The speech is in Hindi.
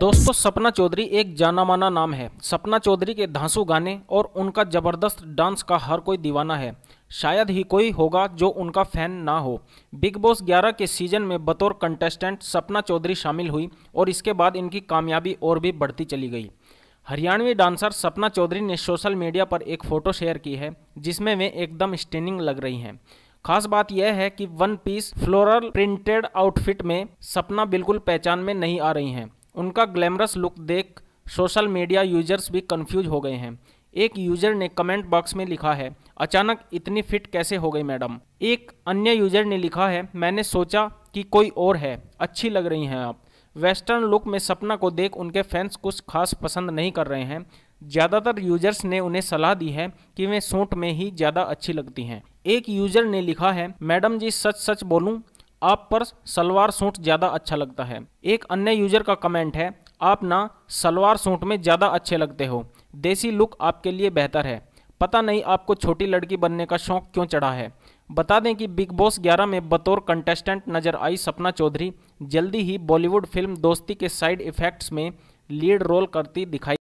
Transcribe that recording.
दोस्तों सपना चौधरी एक जाना माना नाम है सपना चौधरी के धांसू गाने और उनका ज़बरदस्त डांस का हर कोई दीवाना है शायद ही कोई होगा जो उनका फ़ैन ना हो बिग बॉस 11 के सीज़न में बतौर कंटेस्टेंट सपना चौधरी शामिल हुई और इसके बाद इनकी कामयाबी और भी बढ़ती चली गई हरियाणवी डांसर सपना चौधरी ने सोशल मीडिया पर एक फ़ोटो शेयर की है जिसमें वे एकदम स्टेनिंग लग रही हैं खास बात यह है कि one piece floral printed outfit में सपना बिल्कुल पहचान में नहीं आ रही हैं उनका ग्लैमरस लुक देख सोशल मीडिया यूजर्स भी कंफ्यूज हो गए हैं एक यूजर ने कमेंट बॉक्स में लिखा है अचानक इतनी फिट कैसे हो गई मैडम एक अन्य यूजर ने लिखा है मैंने सोचा कि कोई और है अच्छी लग रही हैं आप वेस्टर्न लुक में सपना को देख उनके फैंस कुछ खास पसंद नहीं कर रहे हैं ज़्यादातर यूजर्स ने उन्हें सलाह दी है कि वे सूट में ही ज़्यादा अच्छी लगती हैं एक यूजर ने लिखा है मैडम जी सच सच बोलूँ आप पर सलवार सूट ज़्यादा अच्छा लगता है एक अन्य यूजर का कमेंट है आप ना सलवार सूट में ज़्यादा अच्छे लगते हो देसी लुक आपके लिए बेहतर है पता नहीं आपको छोटी लड़की बनने का शौक क्यों चढ़ा है बता दें कि बिग बॉस 11 में बतौर कंटेस्टेंट नजर आई सपना चौधरी जल्दी ही बॉलीवुड फिल्म दोस्ती के साइड इफ़ेक्ट्स में लीड रोल करती दिखाई